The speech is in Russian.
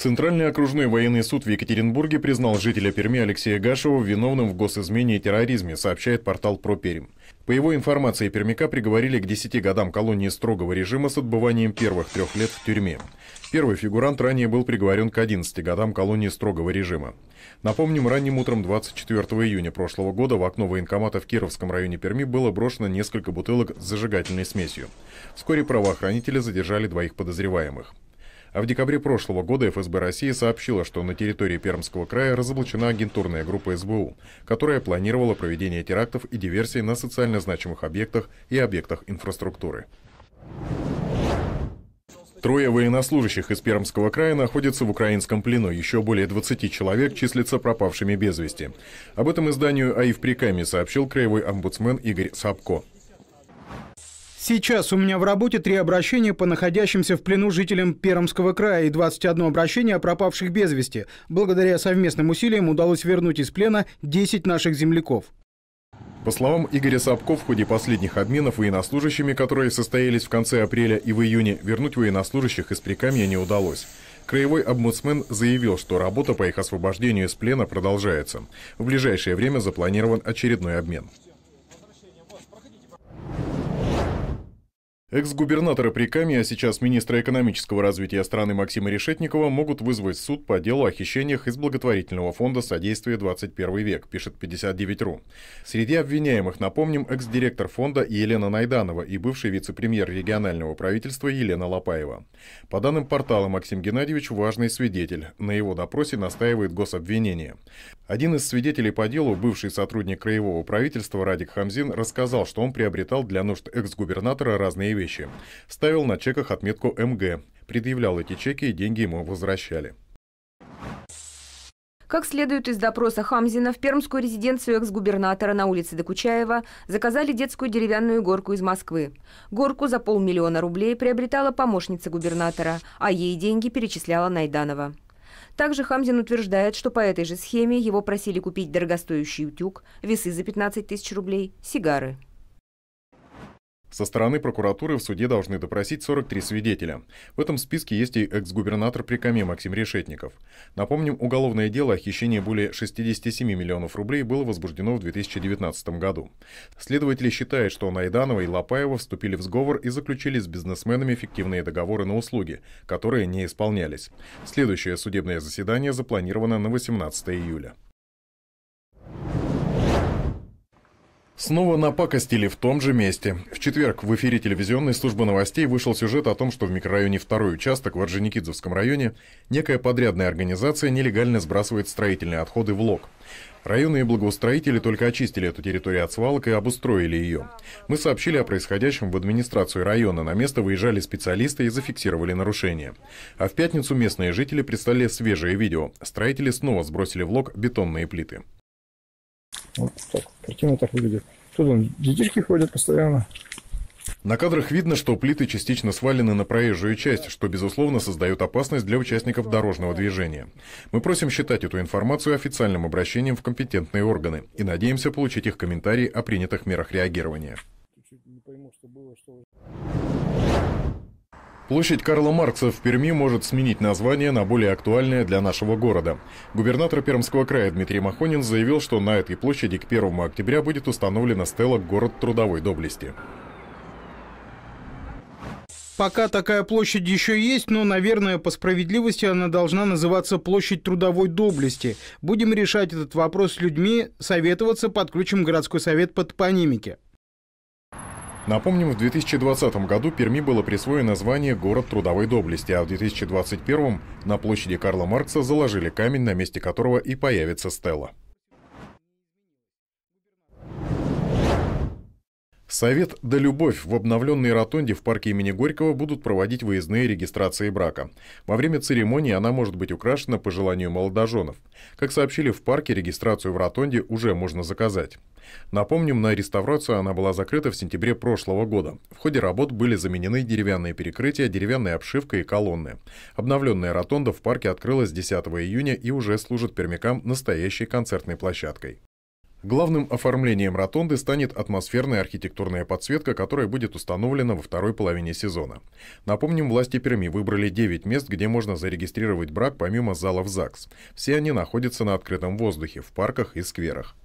Центральный окружной военный суд в Екатеринбурге признал жителя Перми Алексея Гашева виновным в госизмене и терроризме, сообщает портал «Проперим». По его информации, Пермяка приговорили к 10 годам колонии строгого режима с отбыванием первых трех лет в тюрьме. Первый фигурант ранее был приговорен к 11 годам колонии строгого режима. Напомним, ранним утром 24 июня прошлого года в окно военкомата в Кировском районе Перми было брошено несколько бутылок с зажигательной смесью. Вскоре правоохранители задержали двоих подозреваемых. А в декабре прошлого года ФСБ России сообщила, что на территории Пермского края разоблачена агентурная группа СБУ, которая планировала проведение терактов и диверсий на социально значимых объектах и объектах инфраструктуры. Трое военнослужащих из Пермского края находятся в украинском плену. Еще более 20 человек числятся пропавшими без вести. Об этом изданию АИФ Приками сообщил краевой омбудсмен Игорь Сапко. Сейчас у меня в работе три обращения по находящимся в плену жителям Пермского края и 21 обращение о пропавших без вести. Благодаря совместным усилиям удалось вернуть из плена 10 наших земляков. По словам Игоря Сапко, в ходе последних обменов военнослужащими, которые состоялись в конце апреля и в июне, вернуть военнослужащих из Прикамья не удалось. Краевой обмудсмен заявил, что работа по их освобождению из плена продолжается. В ближайшее время запланирован очередной обмен. Экс-губернатора Прикамья, а сейчас министра экономического развития страны Максима Решетникова, могут вызвать суд по делу о хищениях из благотворительного фонда «Содействие 21 век», пишет 59.ру. Среди обвиняемых, напомним, экс-директор фонда Елена Найданова и бывший вице-премьер регионального правительства Елена Лопаева. По данным портала, Максим Геннадьевич – важный свидетель. На его допросе настаивает гособвинение. Один из свидетелей по делу, бывший сотрудник краевого правительства Радик Хамзин, рассказал, что он приобретал для нужд экс-губернатора разные вещи. Ставил на чеках отметку МГ, предъявлял эти чеки и деньги ему возвращали. Как следует из допроса Хамзина, в пермскую резиденцию экс-губернатора на улице Докучаева заказали детскую деревянную горку из Москвы. Горку за полмиллиона рублей приобретала помощница губернатора, а ей деньги перечисляла Найданова. Также Хамзин утверждает, что по этой же схеме его просили купить дорогостоящий утюг, весы за 15 тысяч рублей, сигары. Со стороны прокуратуры в суде должны допросить 43 свидетеля. В этом списке есть и экс-губернатор Прикаме Максим Решетников. Напомним, уголовное дело о хищении более 67 миллионов рублей было возбуждено в 2019 году. Следователи считают, что Найданова и Лопаева вступили в сговор и заключили с бизнесменами фиктивные договоры на услуги, которые не исполнялись. Следующее судебное заседание запланировано на 18 июля. Снова напакостили в том же месте. В четверг в эфире телевизионной службы новостей вышел сюжет о том, что в микрорайоне второй участок в Орджоникидзовском районе некая подрядная организация нелегально сбрасывает строительные отходы в лог. Районные благоустроители только очистили эту территорию от свалок и обустроили ее. Мы сообщили о происходящем в администрацию района. На место выезжали специалисты и зафиксировали нарушения. А в пятницу местные жители представили свежее видео. Строители снова сбросили в лог бетонные плиты. Вот так, картина так выглядит. Тут он детишки ходят постоянно. На кадрах видно, что плиты частично свалены на проезжую часть, что, безусловно, создает опасность для участников дорожного движения. Мы просим считать эту информацию официальным обращением в компетентные органы и надеемся получить их комментарии о принятых мерах реагирования. Площадь Карла Маркса в Перми может сменить название на более актуальное для нашего города. Губернатор Пермского края Дмитрий Махонин заявил, что на этой площади к 1 октября будет установлена стела «Город трудовой доблести». Пока такая площадь еще есть, но, наверное, по справедливости она должна называться «Площадь трудовой доблести». Будем решать этот вопрос с людьми, советоваться, подключим городской совет по топонимике. Напомним, в 2020 году Перми было присвоено звание «Город трудовой доблести», а в 2021 на площади Карла Маркса заложили камень, на месте которого и появится стела. Совет «Да любовь» в обновленной ротонде в парке имени Горького будут проводить выездные регистрации брака. Во время церемонии она может быть украшена по желанию молодоженов. Как сообщили в парке, регистрацию в ротонде уже можно заказать. Напомним, на реставрацию она была закрыта в сентябре прошлого года. В ходе работ были заменены деревянные перекрытия, деревянная обшивка и колонны. Обновленная ротонда в парке открылась 10 июня и уже служит пермякам настоящей концертной площадкой. Главным оформлением ротонды станет атмосферная архитектурная подсветка, которая будет установлена во второй половине сезона. Напомним, власти Перми выбрали 9 мест, где можно зарегистрировать брак помимо залов ЗАГС. Все они находятся на открытом воздухе, в парках и скверах.